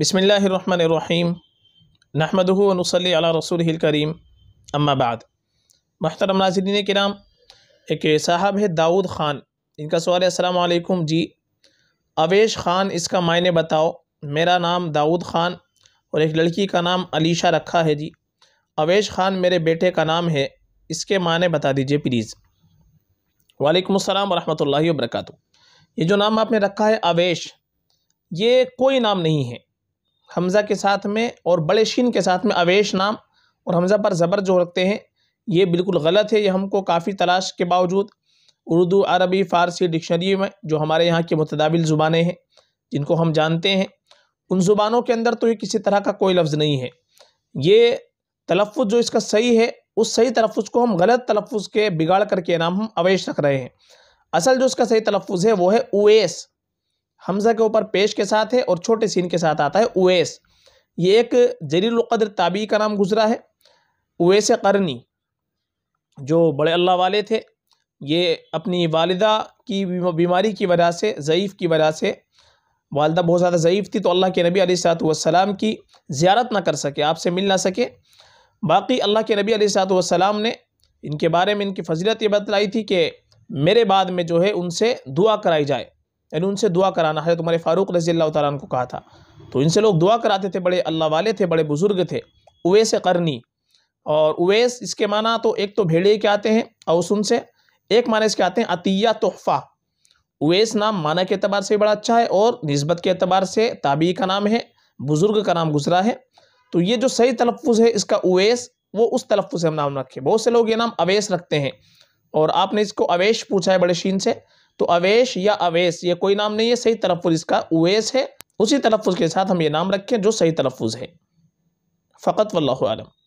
بسم اللہ الرحمن الرحیم نحمد و اللہ رسول رسوله الكریم اما بعد محترم ناظرین کرام ایک صاحب ہے داود خان ان کا سوال ہے السلام علیکم جی اویش خان اس کا معنی بتاؤ میرا نام داود خان اور ایک لڑکی کا نام علیشہ رکھا ہے جی اویش خان میرے بیٹے کا نام ہے اس کے معنی بتا دیجئے پلیز وعلیکم السلام ورحمۃ اللہ وبرکاتہ یہ جو نام آپ نے رکھا ہے اویش یہ کوئی نام نہیں ہے حمزہ کے ساتھ میں اور بڑے شین کے ساتھ میں اویش نام اور حمزہ پر زبر جو رکھتے ہیں یہ بالکل غلط ہے یہ ہم کو کافی تلاش کے باوجود اردو عربی فارسی ڈکشنری میں جو ہمارے یہاں کے متدابل زبانیں ہیں جن کو ہم جانتے ہیں ان زبانوں کے اندر تو یہ کسی طرح کا کوئی لفظ نہیں ہے یہ تلفظ جو اس کا صحیح ہے اس صحیح تلفظ کو ہم غلط تلفظ کے بگاڑ کر کے نام ہم اویش رکھ رہے ہیں اصل جو اس کا صحیح تلفظ ہے وہ ہے اویس حمزہ کے اوپر پیش کے ساتھ ہے اور چھوٹے سین کے ساتھ آتا ہے اویس یہ ایک جریل القدر تابعی کا نام گزرا ہے اویس قرنی جو بڑے اللہ والے تھے یہ اپنی والدہ کی بیماری کی وجہ سے ضعیف کی وجہ سے والدہ بہت زیادہ ضعیف تھی تو اللہ کے نبی علیہ ساط والسلام السلام کی زیارت نہ کر سکے آپ سے مل نہ سکے باقی اللہ کے نبی علیہ ساط والسلام السلام نے ان کے بارے میں ان کی فضیلت یہ بتلائی تھی کہ میرے بعد میں جو ہے ان سے دعا کرائی جائے یعنی ان سے دعا کرانا حضرت عمر فاروق رضی اللہ تعالیٰ عنہ کو کہا تھا تو ان سے لوگ دعا کراتے تھے بڑے اللہ والے تھے بڑے بزرگ تھے اویس قرنی اور اویس اس کے معنی تو ایک تو بھیڑے کے آتے ہیں اوس ان سے ایک معنی اس کے آتے ہیں عطیہ تحفہ اویس نام معنی کے اعتبار سے بڑا اچھا ہے اور نسبت کے اعتبار سے تابعی کا نام ہے بزرگ کا نام گزرا ہے تو یہ جو صحیح تلفظ ہے اس کا اویس وہ اس تلفظ سے ہم نام رکھے بہت سے لوگ یہ نام اویس رکھتے ہیں اور آپ نے اس کو اویش پوچھا ہے بڑے شین سے تو اویش یا اویس یہ کوئی نام نہیں ہے صحیح تلفظ اس کا اویس ہے اسی تلفظ کے ساتھ ہم یہ نام رکھیں جو صحیح تلفظ ہے فقط واللہ عالم